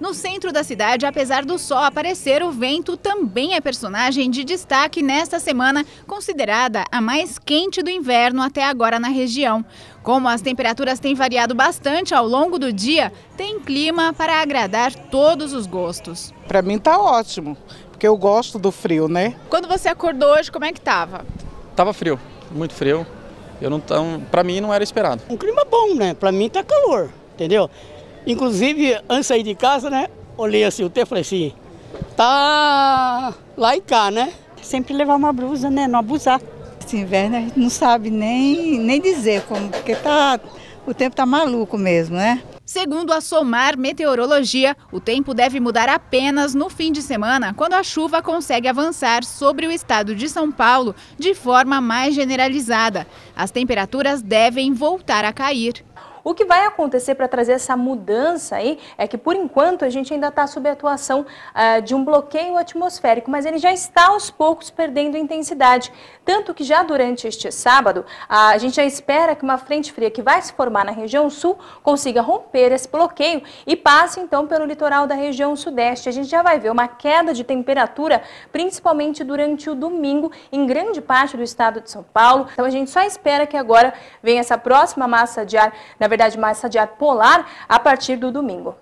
No centro da cidade, apesar do sol aparecer, o vento também é personagem de destaque nesta semana, considerada a mais quente do inverno até agora na região. Como as temperaturas têm variado bastante ao longo do dia, tem clima para agradar todos os gostos. Para mim tá ótimo, porque eu gosto do frio, né? Quando você acordou hoje, como é que tava? Tava frio, muito frio. Eu não tão, para mim não era esperado. Um clima bom, né? Para mim tá calor, entendeu? Inclusive, antes de sair de casa, né, olhei assim o tempo e falei assim, tá lá e cá, né? Sempre levar uma blusa, né, não abusar. Esse inverno a gente não sabe nem, nem dizer como, porque tá, o tempo tá maluco mesmo, né? Segundo a SOMAR Meteorologia, o tempo deve mudar apenas no fim de semana, quando a chuva consegue avançar sobre o estado de São Paulo de forma mais generalizada. As temperaturas devem voltar a cair. O que vai acontecer para trazer essa mudança aí é que, por enquanto, a gente ainda está sob a atuação ah, de um bloqueio atmosférico, mas ele já está aos poucos perdendo intensidade. Tanto que já durante este sábado, a gente já espera que uma frente fria que vai se formar na região sul consiga romper esse bloqueio e passe então pelo litoral da região sudeste. A gente já vai ver uma queda de temperatura, principalmente durante o domingo, em grande parte do estado de São Paulo. Então a gente só espera que agora venha essa próxima massa de ar, na verdade, verdade, mais ar polar a partir do domingo.